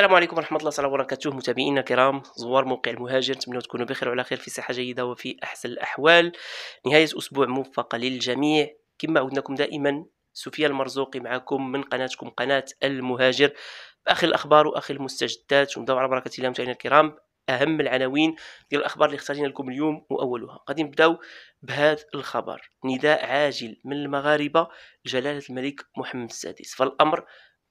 السلام عليكم ورحمة الله تعالى وبركاته متابعينا الكرام زوار موقع المهاجر نتمنى تكونوا بخير وعلى خير في صحة جيدة وفي أحسن الأحوال نهاية أسبوع موفقة للجميع كما عودناكم دائما سفيان المرزوقي معكم من قناتكم قناة المهاجر آخر الأخبار وآخر المستجدات ونبداو على بركة الله متابعينا الكرام أهم العناوين ديال الأخبار اللي اختارينا لكم اليوم وأولها غادي نبداو بهذا الخبر نداء عاجل من المغاربة لجلالة الملك محمد السادس فالأمر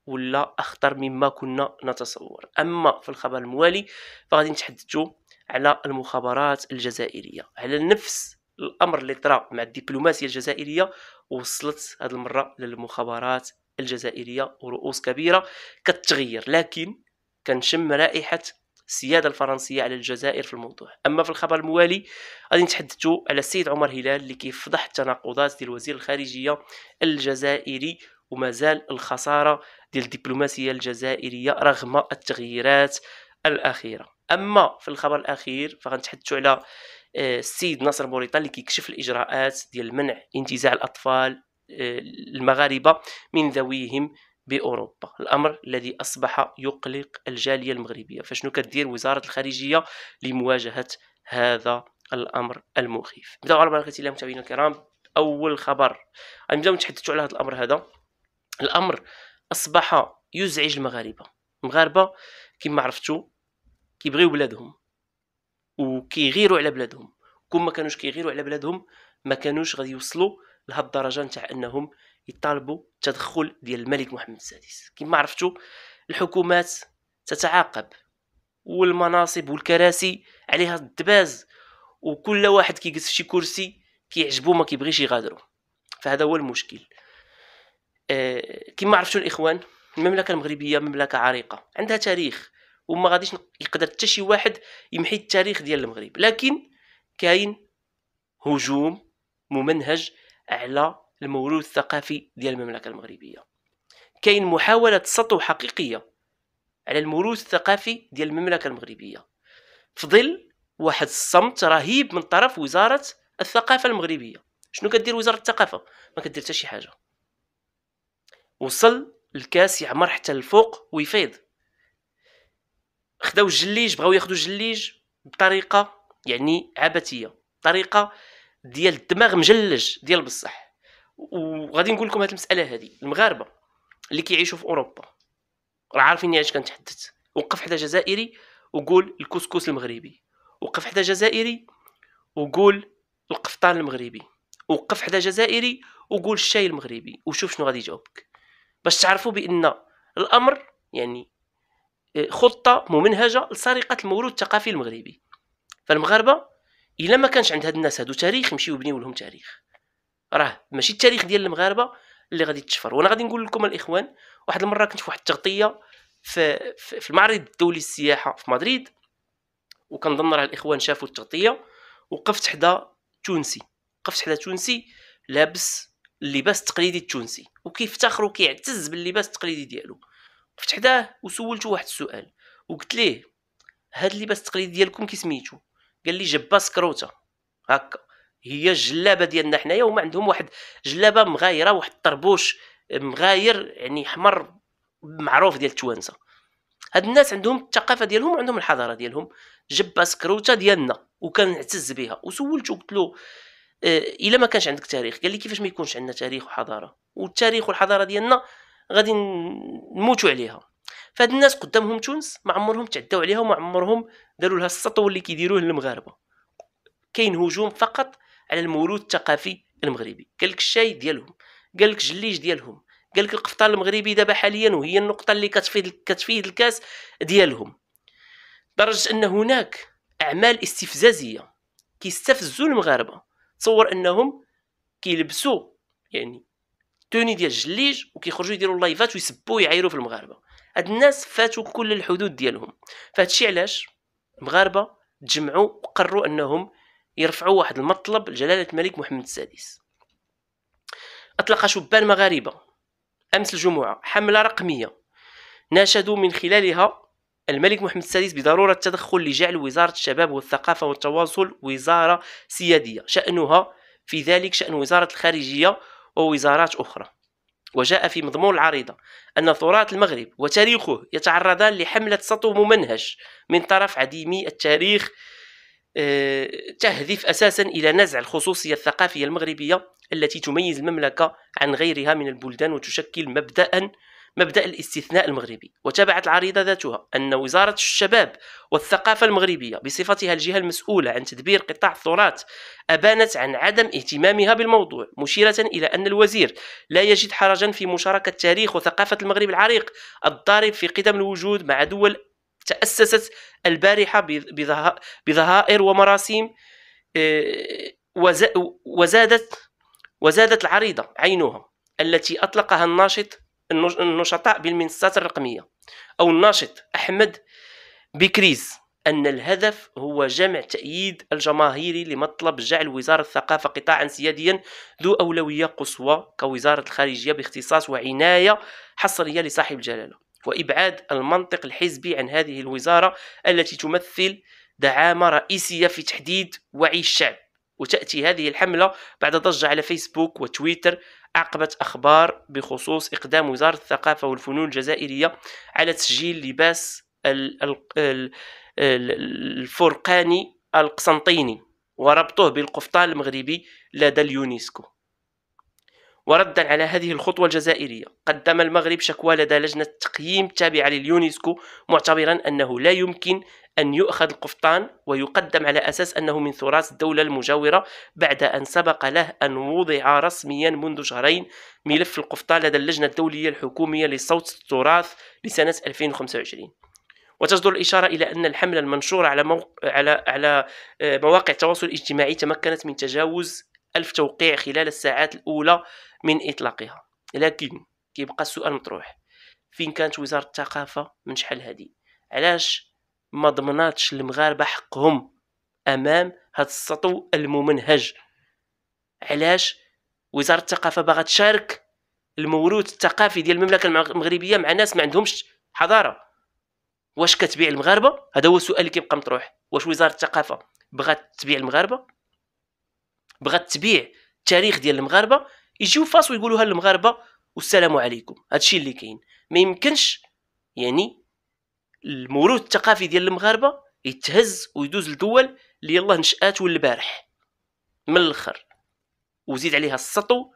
ولا اخطر مما كنا نتصور اما في الخبر الموالي فغادي نتحدثوا على المخابرات الجزائريه على نفس الامر اللي طرا مع الدبلوماسيه الجزائريه وصلت هذه المره للمخابرات الجزائريه ورؤوس كبيره كتغير لكن كنشم رائحه السيادة الفرنسية على الجزائر في الموضوع أما في الخبر الموالي غادي نتحدثوا على السيد عمر هلال اللي كيفضح التناقضات ديال وزير الخارجية الجزائري ومازال الخساره ديال الدبلوماسيه الجزائريه رغم التغييرات الاخيره اما في الخبر الاخير فغنتحدثوا على آه، السيد ناصر بوريطه اللي كيكشف الاجراءات ديال منع انتزاع الاطفال آه، المغاربه من ذويهم باوروبا الامر الذي اصبح يقلق الجاليه المغربيه فشنو كدير وزاره الخارجيه لمواجهه هذا الامر المخيف نبداو على بركه الله متابعينا الكرام اول خبر غنبداو نتحدثوا على هذا الامر هذا الامر اصبح يزعج المغاربه المغاربه كما عرفتوا كيبغيو بلادهم وكيغيروا على بلادهم كون ما كانوش كيغيروا على بلادهم ما كانوش غادي يوصلوا لهاد الدرجه نتاع انهم يطالبوا تدخل ديال الملك محمد السادس كما عرفتوا الحكومات تتعاقب والمناصب والكراسي عليها الدباز وكل واحد كيجلس في شي كرسي كيعجبو ما كيبغيش يغادرو فهذا هو المشكل آه، كما عرفتوا الاخوان المملكه المغربيه مملكه عريقه عندها تاريخ وما غاديش يقدر حتى شي واحد يمحي التاريخ ديال المغرب لكن كاين هجوم ممنهج على الموروث الثقافي ديال المملكه المغربيه كاين محاوله سطو حقيقيه على الموروث الثقافي ديال المملكه المغربيه في ظل واحد الصمت رهيب من طرف وزاره الثقافه المغربيه شنو كدير وزاره الثقافه ما كدير حتى شي حاجه وصل الكاس يعمر حتى الفوق ويفيض خداو الجليج بغاو ياخدو الجليج بطريقه يعني عبثيه طريقه ديال الدماغ مجلج ديال بصح وغادي نقول لكم هذه المساله هذه المغاربه اللي كيعيشوا في اوروبا راه عارفين علاش كنتحدث وقف حدا جزائري وقول الكسكس المغربي وقف حدا جزائري وقول القفطان المغربي وقف حدا جزائري وقول الشاي المغربي وشوف شنو غادي يجاوبك باش تعرفوا بان الامر يعني آه، خطه ممنهجه لسرقه الموروث الثقافي المغربي فالمغاربه الا ما كانش عند هاد الناس هادو تاريخ يمشيو يبنيو لهم تاريخ راه ماشي التاريخ ديال المغاربه اللي غادي تشفر وانا غادي نقول لكم الاخوان واحد المره كنت في واحد التغطيه في, في المعرض الدولي للسياحه في مدريد وكنظن راه الاخوان شافوا التغطيه وقفت حدا تونسي وقفت حدا تونسي لابس اللباس التقليدي التونسي وكيفتخر وكيعتز باللباس التقليدي ديالو وقفت حداه وسولته واحد السؤال وقلت ليه هاد اللباس التقليدي ديالكم كي سميتو قال لي جباس كروته هكا هي الجلابه ديالنا حنايا وما عندهم واحد جلابه مغايره واحد الطربوش مغاير يعني احمر معروف ديال التوانسه هاد الناس عندهم الثقافه ديالهم وعندهم الحضاره ديالهم جباس سكروته ديالنا وكنعتز بها وسولته قلت له آه، الا ما كانش عندك تاريخ قال لي كيفاش ما يكونش عندنا تاريخ وحضاره والتاريخ والحضاره ديالنا غادي نموتوا عليها فهاد الناس قدامهم تونس ما عمرهم تعداو عليها وما عمرهم داروا لها السطو اللي كيديروه للمغاربه كاين هجوم فقط على الموروث الثقافي المغربي قال لك الشاي ديالهم قال لك الجليج ديالهم قال لك القفطان المغربي دابا حاليا وهي النقطه اللي كتفيد كتفيد الكاس ديالهم لدرجه ان هناك اعمال استفزازيه كيستفزوا المغاربه تصور انهم كيلبسوا يعني توني ديال الجليج وكيخرجوا يديروا لايفات ويسبوا ويعايروا في المغاربه هاد الناس فاتوا كل الحدود ديالهم فهادشي علاش المغاربه تجمعوا وقرروا انهم يرفعوا واحد المطلب لجلاله الملك محمد السادس اطلق شبان مغاربه امس الجمعه حمله رقميه ناشدوا من خلالها الملك محمد السادس بضرورة التدخل لجعل وزارة الشباب والثقافة والتواصل وزارة سيادية شأنها في ذلك شأن وزارة الخارجية ووزارات أخرى وجاء في مضمون العريضة أن ثورات المغرب وتاريخه يتعرضان لحملة سطو ممنهج من طرف عديمي التاريخ آه، تهدف أساسا إلى نزع الخصوصية الثقافية المغربية التي تميز المملكة عن غيرها من البلدان وتشكل مبدأ مبدأ الاستثناء المغربي وتابعت العريضة ذاتها أن وزارة الشباب والثقافة المغربية بصفتها الجهة المسؤولة عن تدبير قطاع الثورات أبانت عن عدم اهتمامها بالموضوع مشيرة إلى أن الوزير لا يجد حرجا في مشاركة تاريخ وثقافة المغرب العريق الضارب في قدم الوجود مع دول تأسست البارحة بظهائر ومراسيم آه، وزادت وزادت العريضة عينها التي أطلقها الناشط النشطاء بالمنصات الرقمية أو الناشط أحمد بكريز أن الهدف هو جمع تأييد الجماهيري لمطلب جعل وزارة الثقافة قطاعا سياديا ذو أولوية قصوى كوزارة الخارجية باختصاص وعناية حصرية لصاحب الجلالة وإبعاد المنطق الحزبي عن هذه الوزارة التي تمثل دعامة رئيسية في تحديد وعي الشعب وتأتي هذه الحملة بعد ضجة على فيسبوك وتويتر أعقبت أخبار بخصوص إقدام وزارة الثقافة والفنون الجزائرية على تسجيل لباس الفرقاني القسنطيني وربطه بالقفطان المغربي لدى اليونسكو وردا على هذه الخطوة الجزائرية قدم المغرب شكوى لدى لجنة التقييم التابعة لليونسكو معتبرا أنه لا يمكن أن يؤخذ القفطان ويقدم على أساس أنه من تراث الدولة المجاورة بعد أن سبق له أن وضع رسميا منذ شهرين ملف القفطان لدى اللجنة الدولية الحكومية لصوت التراث لسنة 2025 وتصدر الإشارة إلى أن الحملة المنشورة على, مو... على... على آه، مواقع التواصل الاجتماعي تمكنت من تجاوز ألف توقيع خلال الساعات الأولى من إطلاقها لكن كيبقى السؤال مطروح فين كانت وزارة الثقافة من شحال هذه علاش ما ضمناتش المغاربه حقهم امام هذا السطو الممنهج علاش وزاره الثقافه باغا تشارك الموروث الثقافي ديال المملكه المغربيه مع ناس ما عندهمش حضاره واش كتبيع المغاربه هذا هو السؤال اللي كيبقى مطروح واش وزاره الثقافه بغات تبيع المغاربه بغات تبيع التاريخ ديال المغاربه يجيو فاس ويقولوها للمغاربه والسلام عليكم الشيء اللي كاين ما يمكنش يعني الموروث الثقافي ديال المغاربه يتهز ويدوز لدول اللي يلاه نشات والبارح من الاخر وزيد عليها السطو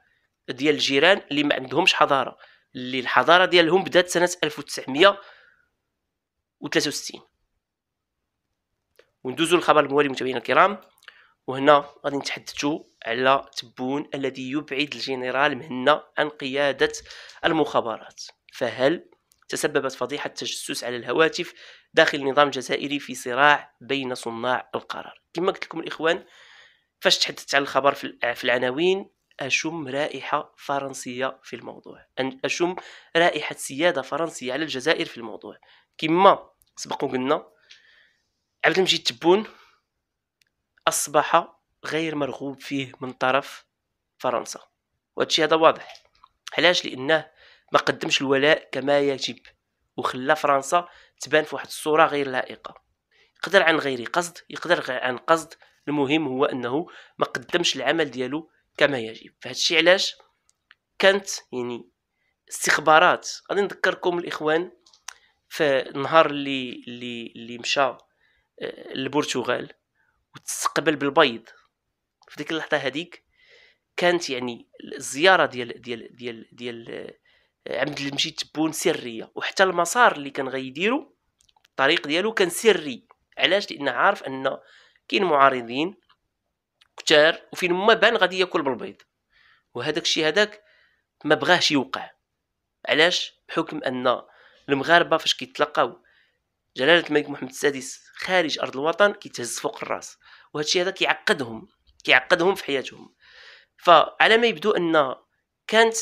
ديال الجيران اللي ما عندهمش حضاره اللي الحضاره ديالهم بدات سنه 1963 وندوزو للخبر الموالي متابعينا الكرام وهنا غادي نتحدثوا على تبون الذي يبعد الجنرال مهنا عن قياده المخابرات فهل تسببت فضيحة تجسس على الهواتف داخل النظام الجزائري في صراع بين صناع القرار كما قلت لكم الإخوان فاش تحدثت على الخبر في العناوين أشم رائحة فرنسية في الموضوع أن أشم رائحة سيادة فرنسية على الجزائر في الموضوع كما سبق وقلنا عبد المجيد تبون أصبح غير مرغوب فيه من طرف فرنسا وهذا هذا واضح علاش لأنه ما قدمش الولاء كما يجب وخلى فرنسا تبان في واحد الصوره غير لائقه يقدر عن غير قصد يقدر عن قصد المهم هو انه ما قدمش العمل ديالو كما يجب فهادشي علاش كانت يعني استخبارات غادي نذكركم الاخوان في النهار اللي اللي اللي مشى للبرتغال آه، وتستقبل بالبيض في ديك اللحظه هذيك كانت يعني الزياره ديال ديال ديال ديال عبد المجيد تبون سريه وحتى المسار اللي كان غيديرو الطريق ديالو كان سري علاش لان عارف ان كاين معارضين كتار وفين ما بان غادي ياكل بالبيض وهذاك الشيء هذاك ما بغاهش يوقع علاش بحكم ان المغاربه فاش كيتلاقاو جلاله الملك محمد السادس خارج ارض الوطن كيتهز فوق الراس وهذا الشيء هذا كيعقدهم كيعقدهم في حياتهم فعلى ما يبدو ان كانت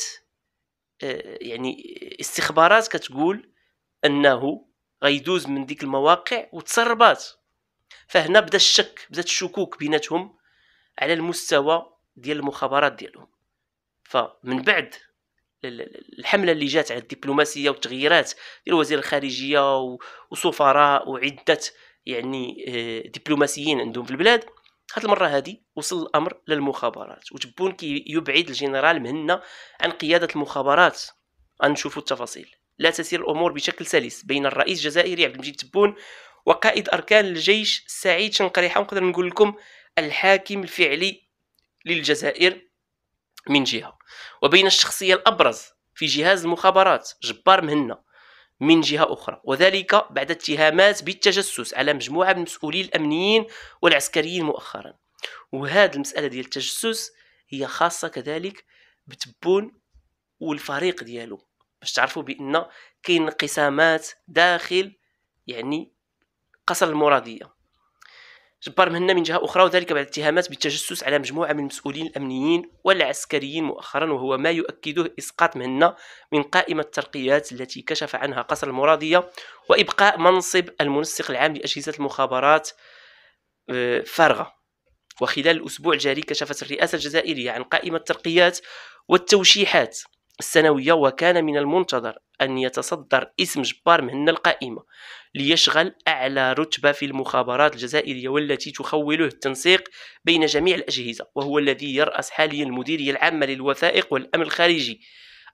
آه، يعني استخبارات كتقول انه غيدوز من ديك المواقع وتسربات فهنا بدا الشك بدات الشكوك بيناتهم على المستوى ديال المخابرات ديالهم فمن بعد الحمله اللي جات على الدبلوماسيه والتغييرات ديال وزير الخارجيه وسفراء وعده يعني آه، دبلوماسيين عندهم في البلاد هاد المره هادي وصل الامر للمخابرات وتبون كيبعد الجنرال مهنا عن قياده المخابرات غنشوفوا التفاصيل لا تسير الامور بشكل سلس بين الرئيس الجزائري عبد المجيد تبون وقائد اركان الجيش سعيد شنقريحه ونقدر نقول لكم الحاكم الفعلي للجزائر من جهه وبين الشخصيه الابرز في جهاز المخابرات جبار مهنا من جهة أخرى وذلك بعد اتهامات بالتجسس على مجموعة من المسؤولين الأمنيين والعسكريين مؤخرا وهذه المسألة ديال التجسس هي خاصة كذلك بتبون والفريق ديالو باش تعرفوا بأن كاين انقسامات داخل يعني قصر المرادية جبار مهنا من جهة أخرى وذلك بعد اتهامات بالتجسس على مجموعة من المسؤولين الأمنيين والعسكريين مؤخرا وهو ما يؤكده إسقاط مهنا من قائمة الترقيات التي كشف عنها قصر المرادية وإبقاء منصب المنسق العام لأجهزة المخابرات آه، فارغة وخلال الأسبوع الجاري كشفت الرئاسة الجزائرية عن قائمة الترقيات والتوشيحات السنوية وكان من المنتظر أن يتصدر اسم جبار مهنا القائمة ليشغل أعلى رتبة في المخابرات الجزائرية والتي تخوله التنسيق بين جميع الأجهزة وهو الذي يرأس حاليا المديرية العامة للوثائق والأمن الخارجي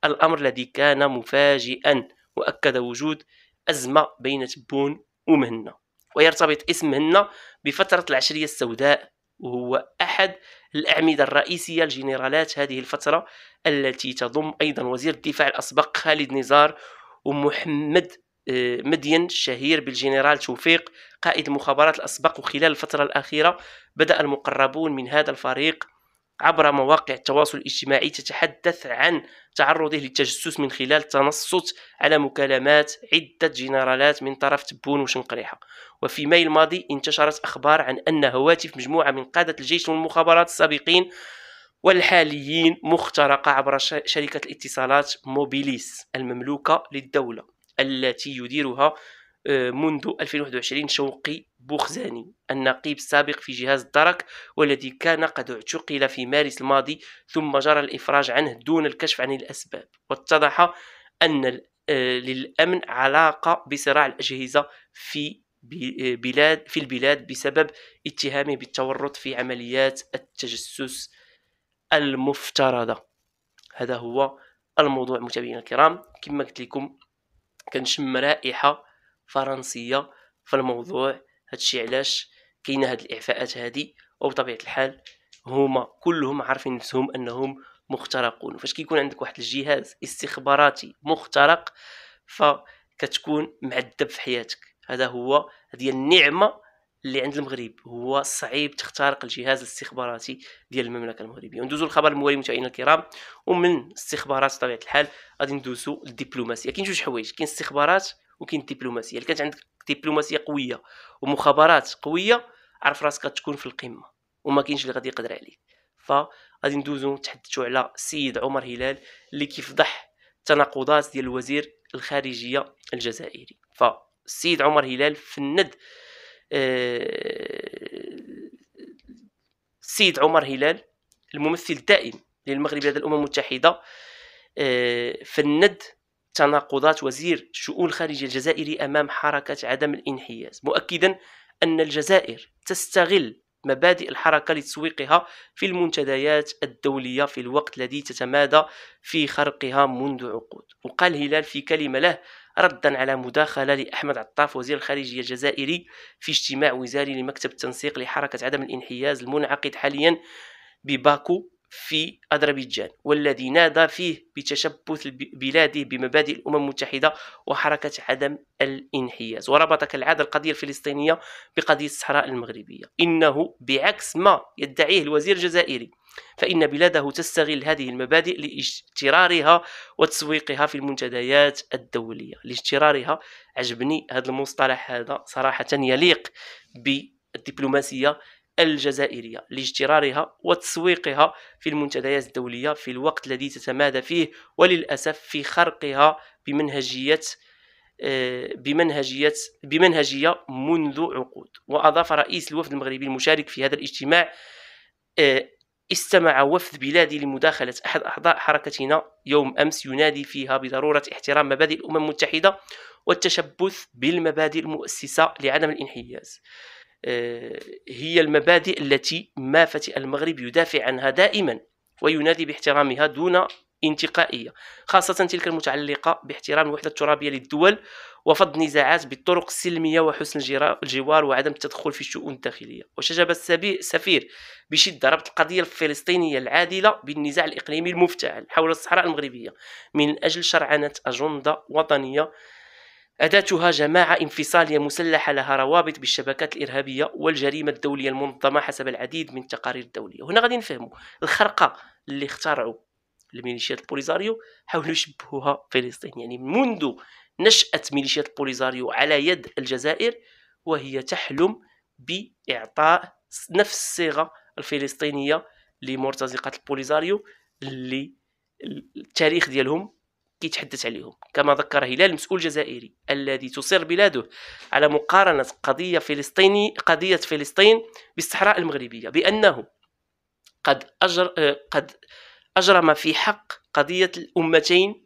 الأمر الذي كان مفاجئا وأكد وجود أزمة بين تبون ومهنا ويرتبط اسم مهنا بفترة العشرية السوداء وهو أحد الأعمدة الرئيسية الجنرالات هذه الفترة التي تضم أيضا وزير الدفاع الأسبق خالد نزار ومحمد آه، مدين الشهير بالجنرال توفيق قائد المخابرات الأسبق وخلال الفترة الأخيرة بدأ المقربون من هذا الفريق عبر مواقع التواصل الاجتماعي تتحدث عن تعرضه للتجسس من خلال تنصت على مكالمات عدة جنرالات من طرف تبون وشنقريحة وفي ماي الماضي انتشرت أخبار عن أن هواتف مجموعة من قادة الجيش والمخابرات السابقين والحاليين مخترقة عبر شركة الاتصالات موبيليس المملوكة للدولة التي يديرها آه، منذ 2021 شوقي بوخزاني النقيب السابق في جهاز الدرك والذي كان قد اعتقل في مارس الماضي ثم جرى الإفراج عنه دون الكشف عن الأسباب واتضح أن آه، للأمن علاقة بصراع الأجهزة في آه، بلاد في البلاد بسبب اتهامه بالتورط في عمليات التجسس المفترضة هذا هو الموضوع متابعينا الكرام كما قلت لكم كنشم رائحة فرنسيه في الموضوع هادشي علاش كاينه هاد الاعفاءات هادي وبطبيعه الحال هما كلهم عارفين نفسهم انهم مخترقون فاش كيكون عندك واحد الجهاز استخباراتي مخترق فكتكون معذب في حياتك هذا هو هذه النعمه اللي عند المغرب هو صعيب تخترق الجهاز الاستخباراتي ديال المملكه المغربيه ندوزو للخبر الموالي متابعينا الكرام ومن استخبارات طبيعه الحال غادي ندوزو للدبلوماسيه كاين جوج حوايج كاين استخبارات وكاين الدبلوماسيه اللي كانت عندك دبلوماسيه قويه ومخابرات قويه عرف راسك تكون في القمه وما كاينش اللي غادي يقدر عليك فغادي ندوزو نتحدثوا على السيد عمر هلال اللي كيفضح التناقضات ديال الوزير الخارجيه الجزائري فالسيد عمر هلال فند آه، السيد عمر هلال الممثل الدائم للمغرب لدى الامم المتحده آه، فند تناقضات وزير الشؤون الخارجية الجزائري أمام حركة عدم الانحياز مؤكدا أن الجزائر تستغل مبادئ الحركة لتسويقها في المنتديات الدولية في الوقت الذي تتمادى في خرقها منذ عقود وقال هلال في كلمة له ردا على مداخلة لأحمد عطاف وزير الخارجية الجزائري في اجتماع وزاري لمكتب التنسيق لحركة عدم الانحياز المنعقد حاليا بباكو في أذربيجان والذي نادى فيه بتشبث بلاده بمبادئ الأمم المتحدة وحركة عدم الانحياز وربط كالعادة القضية الفلسطينية بقضية الصحراء المغربية إنه بعكس ما يدعيه الوزير الجزائري فإن بلاده تستغل هذه المبادئ لاجترارها وتسويقها في المنتديات الدولية لاجترارها عجبني هذا المصطلح هذا صراحة يليق بالدبلوماسية الجزائرية لاجترارها وتسويقها في المنتديات الدولية في الوقت الذي تتمادى فيه وللأسف في خرقها بمنهجية آه، بمنهجية بمنهجية منذ عقود وأضاف رئيس الوفد المغربي المشارك في هذا الاجتماع آه، استمع وفد بلادي لمداخلة أحد أعضاء حركتنا يوم أمس ينادي فيها بضرورة احترام مبادئ الأمم المتحدة والتشبث بالمبادئ المؤسسة لعدم الانحياز آه، هي المبادئ التي ما فتئ المغرب يدافع عنها دائما وينادي باحترامها دون انتقائية خاصة تلك المتعلقة باحترام الوحدة الترابية للدول وفض نزاعات بالطرق السلمية وحسن الجوار وعدم التدخل في الشؤون الداخلية وشجب السفير بشدة ربط القضية الفلسطينية العادلة بالنزاع الإقليمي المفتعل حول الصحراء المغربية من أجل شرعنة أجندة وطنية أداتها جماعة انفصالية مسلحة لها روابط بالشبكات الإرهابية والجريمة الدولية المنظمة حسب العديد من التقارير الدولية هنا غادي نفهموا الخرقة اللي اخترعوا الميليشيات البوليزاريو حاولوا يشبهوها فلسطين يعني منذ نشأة ميليشيات البوليزاريو على يد الجزائر وهي تحلم بإعطاء نفس الصيغة الفلسطينية لمرتزقة البوليزاريو اللي التاريخ ديالهم كيتحدث عليهم كما ذكر هلال مسؤول جزائري الذي تصر بلاده على مقارنة قضية فلسطيني قضية فلسطين بالصحراء المغربية بأنه قد أجر آه، قد أجرم في حق قضية الأمتين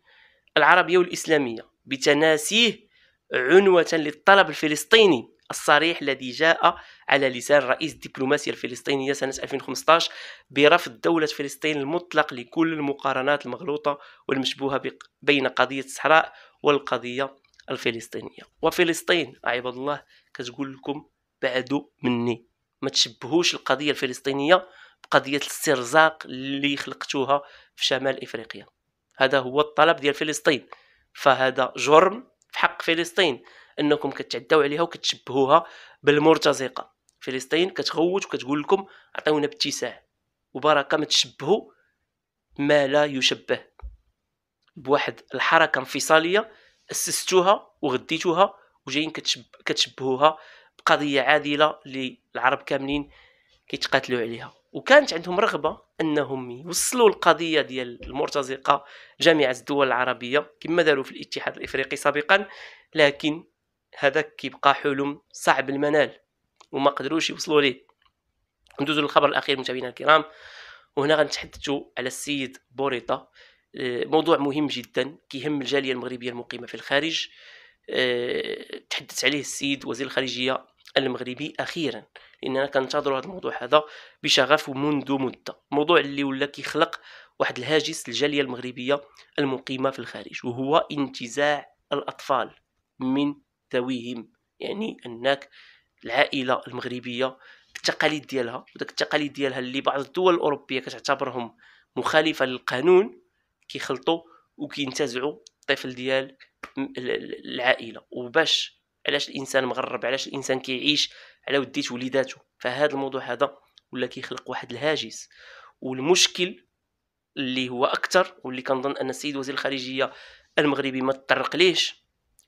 العربية والإسلامية بتناسيه عنوة للطلب الفلسطيني الصريح الذي جاء على لسان رئيس الدبلوماسية الفلسطينية سنة 2015 برفض دولة فلسطين المطلق لكل المقارنات المغلوطة والمشبوهة بين قضية الصحراء والقضية الفلسطينية وفلسطين عباد الله كتقول لكم بعدو مني ما تشبهوش القضية الفلسطينية بقضية الاسترزاق اللي خلقتوها في شمال إفريقيا هذا هو الطلب ديال فلسطين فهذا جرم في حق فلسطين انكم كتعداو عليها وكتشبهوها بالمرتزقه فلسطين كتغوت وكتقول لكم عطيونا باتساع وبركه ما تشبهوا ما لا يشبه بواحد الحركه انفصاليه اسستوها وغديتوها وجايين كتشب... كتشبهوها بقضيه عادله للعرب العرب كاملين كيتقاتلوا عليها وكانت عندهم رغبه انهم يوصلوا القضيه ديال المرتزقه جامعه الدول العربيه كما داروا في الاتحاد الافريقي سابقا لكن هذاك كيبقى حلم صعب المنال وما قدروش يوصلوا ليه ندوزو للخبر الاخير متابعينا الكرام وهنا غنتحدثوا على السيد بوريطه آه، موضوع مهم جدا كيهم الجاليه المغربيه المقيمه في الخارج آه، تحدث عليه السيد وزير الخارجيه المغربي اخيرا لاننا كنتظروا هذا الموضوع هذا بشغف منذ مده موضوع اللي ولا كيخلق واحد الهاجس للجاليه المغربيه المقيمه في الخارج وهو انتزاع الاطفال من تحتويهم يعني انك العائله المغربيه التقاليد ديالها وداك التقاليد ديالها اللي بعض الدول الاوروبيه كتعتبرهم مخالفه للقانون كيخلطوا وكينتزعوا الطفل ديال العائله وباش علاش الانسان مغرب علاش الانسان كيعيش على وديت وليداتو فهذا الموضوع هذا ولا كيخلق واحد الهاجس والمشكل اللي هو اكثر واللي كنظن ان السيد وزير الخارجيه المغربي ما تطرق ليش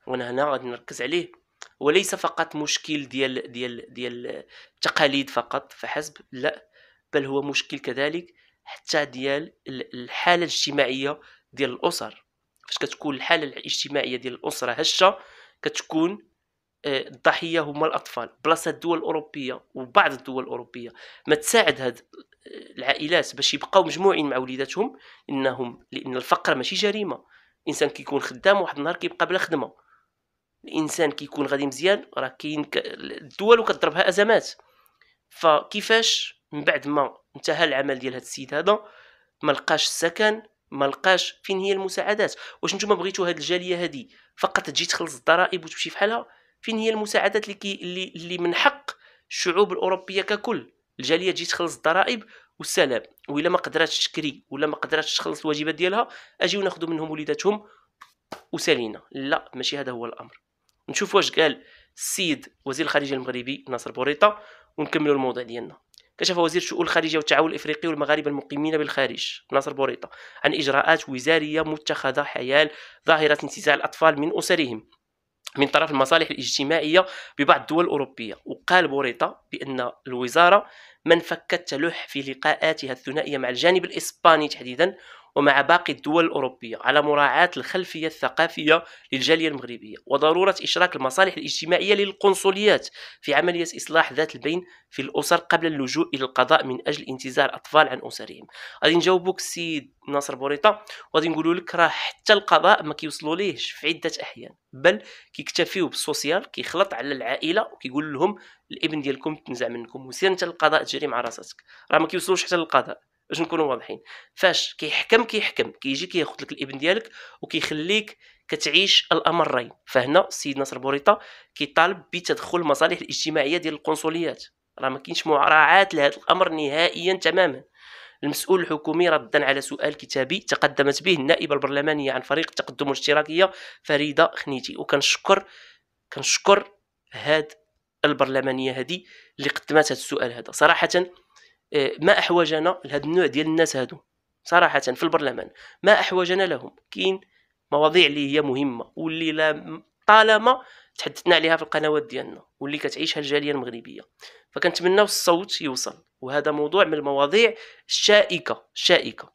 وانا هنا غادي نركز عليه وليس فقط مشكل ديال ديال ديال التقاليد فقط فحسب لا بل هو مشكل كذلك حتى ديال الحاله الاجتماعيه ديال الاسر فاش كتكون الحاله الاجتماعيه ديال الاسره هشه كتكون آه، الضحيه هما الاطفال بلاصه الدول الاوروبيه وبعض الدول الاوروبيه ما تساعد هاد آه، العائلات باش يبقاو مجموعين مع وليداتهم انهم لان الفقر ماشي جريمه الانسان كيكون خدام واحد النهار كيبقى بلا خدمه الانسان كيكون غادي مزيان راه كاين الدول وكضربها ازمات فكيفاش من بعد ما انتهى العمل ديال هذا السيد هذا ما لقاش السكن ما لقاش فين هي المساعدات واش نتوما بغيتو هاد الجاليه هذه فقط تجي تخلص الضرائب وتمشي فحالها فين هي المساعدات اللي, كي اللي اللي من حق الشعوب الاوروبيه ككل الجاليه تجي تخلص الضرائب والسلام وإلا ما قدراتش تشكري ولا ما قدراتش تخلص الواجبات ديالها اجيو ناخذ منهم وليداتهم وسالينا لا ماشي هذا هو الامر نشوف واش قال السيد وزير الخارجيه المغربي ناصر بوريطه ونكملوا الموضوع ديالنا كشف وزير الشؤون الخارجيه والتعاون الافريقي والمغاربه المقيمين بالخارج ناصر بوريطه عن اجراءات وزاريه متخذه حيال ظاهره انتزاع الاطفال من اسرهم من طرف المصالح الاجتماعيه ببعض الدول الاوروبيه وقال بوريطه بان الوزاره من فكت تلح في لقاءاتها الثنائيه مع الجانب الاسباني تحديدا ومع باقي الدول الأوروبية على مراعاة الخلفية الثقافية للجالية المغربية وضرورة إشراك المصالح الاجتماعية للقنصليات في عملية إصلاح ذات البين في الأسر قبل اللجوء إلى القضاء من أجل انتزاع الأطفال عن أسرهم غادي نجاوبوك السيد ناصر بوريطة وغادي نقولوا لك راه حتى القضاء ما كيوصلوا ليهش في عدة أحيان بل كيكتفيو بالسوسيال كيخلط على العائلة وكيقول لهم الابن ديالكم تنزع منكم وسير انت للقضاء تجري مع راسك راه ما كيوصلوش حتى للقضاء باش نكونوا واضحين فاش كيحكم كيحكم كيجي كياخذ لك الابن ديالك وكيخليك كتعيش الامرين فهنا السيد نصر بوريطه كيطالب بتدخل المصالح الاجتماعيه ديال القنصليات راه ما كاينش مراعاه لهذا الامر نهائيا تماما المسؤول الحكومي ردا على سؤال كتابي تقدمت به النائبه البرلمانيه عن فريق التقدم الاشتراكيه فريده خنيتي وكنشكر كنشكر هاد البرلمانيه هذه اللي قدمت هذا السؤال هذا صراحه آه، ما احوجنا لهذا النوع ديال الناس هادو صراحه في البرلمان ما احوجنا لهم كاين مواضيع اللي هي مهمه واللي لا طالما تحدثنا عليها في القنوات ديالنا واللي كتعيشها الجاليه المغربيه فكنتمنى الصوت يوصل وهذا موضوع من المواضيع الشائكه الشائكه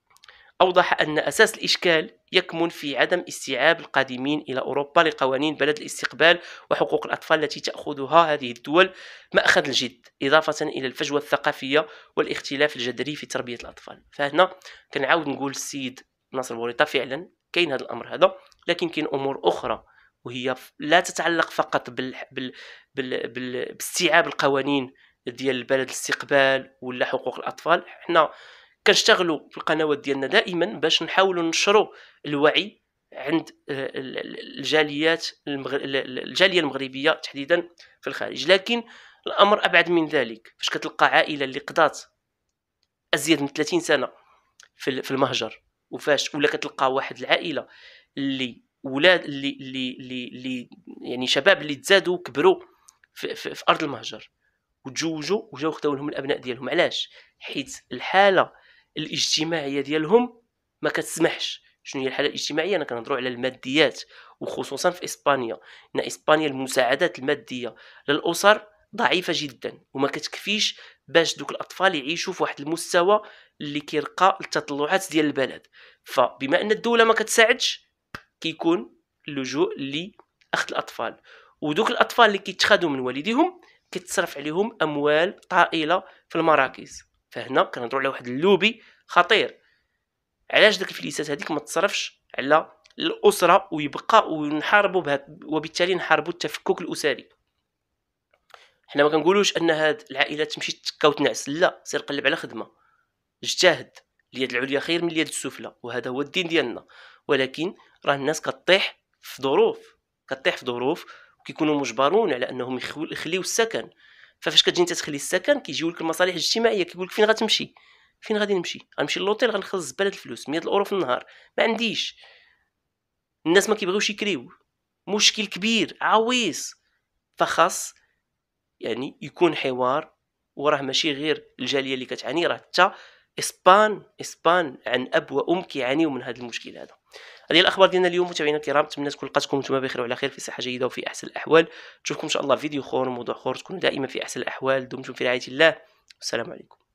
أوضح أن أساس الإشكال يكمن في عدم استيعاب القادمين إلى أوروبا لقوانين بلد الاستقبال وحقوق الأطفال التي تأخذها هذه الدول مأخذ الجد إضافة إلى الفجوة الثقافية والاختلاف الجذري في تربية الأطفال فهنا كنعاود نقول السيد ناصر بوريطة فعلا كاين هذا الأمر هذا لكن كاين أمور أخرى وهي لا تتعلق فقط بال... بال... بال... بال... باستيعاب القوانين ديال البلد الاستقبال ولا حقوق الأطفال حنا كنشتغلوا في القنوات ديالنا دائما باش نحاولوا ننشروا الوعي عند آه، الجاليات الجاليه المغربيه تحديدا في الخارج لكن الامر ابعد من ذلك فاش كتلقى عائله اللي قضات ازيد من 30 سنه في المهجر وفاش ولا كتلقى واحد العائله اللي ولاد اللي اللي اللي يعني شباب اللي تزادوا وكبروا في, في, في ارض المهجر وتزوجوا وجاو خداو لهم الابناء ديالهم علاش حيت الحاله الاجتماعيه ديالهم ما كتسمحش شنو هي الحاله الاجتماعيه انا كنهضروا على الماديات وخصوصا في اسبانيا ان اسبانيا المساعدات الماديه للاسر ضعيفه جدا وما كتكفيش باش دوك الاطفال يعيشوا في واحد المستوى اللي كيرقى التطلعات ديال البلد فبما ان الدوله ما كتساعدش كيكون اللجوء لاخذ الاطفال ودوك الاطفال اللي كيتخادوا من والديهم كتصرف عليهم اموال طائله في المراكز فهنا كنهضروا على واحد اللوبي خطير علاش ديك الفليسات هذيك ما تصرفش على الاسره ويبقى ونحاربوا بهذا وبالتالي نحاربوا التفكك الاسري حنا ما كنقولوش ان هاد العائله تمشي تكا وتنعس لا سير قلب على خدمه اجتهد اليد العليا خير من اليد السفلى وهذا هو الدين ديالنا ولكن راه الناس كطيح في ظروف كطيح في ظروف وكيكونوا مجبرون على انهم يخليو السكن ففاش كتجي انت تخلي السكن كيجيو لك المصالح الاجتماعيه كيقول لك فين غتمشي فين غادي نمشي غنمشي للوطيل غنخلص زباله الفلوس 100 اورو في النهار ما عنديش الناس ما كيبغيوش يكريو مشكل كبير عويص فخاص يعني يكون حوار وراه ماشي غير الجاليه اللي كتعاني راه حتى اسبان اسبان عن اب وام كيعانيو من هذا المشكل هذا هذه الاخبار ديالنا اليوم متابعينا الكرام نتمنى تكون لقاتكم نتوما بخير وعلى خير في صحه جيده وفي احسن الاحوال نشوفكم ان شاء الله في فيديو اخر وموضوع اخر تكونوا دائما في احسن الاحوال دمتم في رعايه الله والسلام عليكم